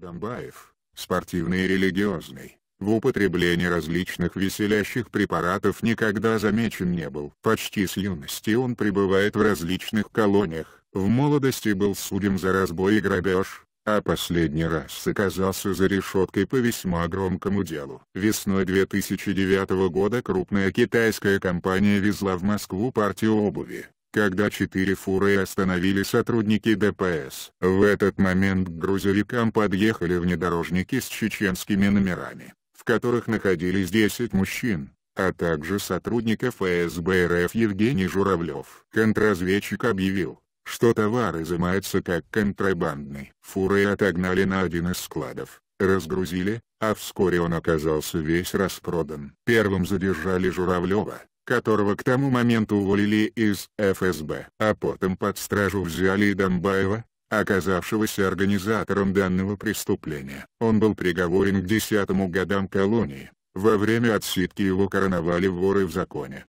Домбаев, спортивный и религиозный, в употреблении различных веселящих препаратов никогда замечен не был. Почти с юности он пребывает в различных колониях, в молодости был судим за разбой и грабеж, а последний раз оказался за решеткой по весьма громкому делу. Весной 2009 года крупная китайская компания везла в Москву партию обуви, когда четыре фуры остановили сотрудники ДПС, в этот момент к грузовикам подъехали внедорожники с чеченскими номерами, в которых находились 10 мужчин, а также сотрудников ФСБ РФ Евгений Журавлев. Контрразведчик объявил, что товар изымается как контрабандный. Фуры отогнали на один из складов, разгрузили, а вскоре он оказался весь распродан. Первым задержали Журавлева, которого к тому моменту уволили из ФСБ. А потом под стражу взяли Домбаева, оказавшегося организатором данного преступления. Он был приговорен к десятому годам колонии. Во время отсидки его короновали воры в законе.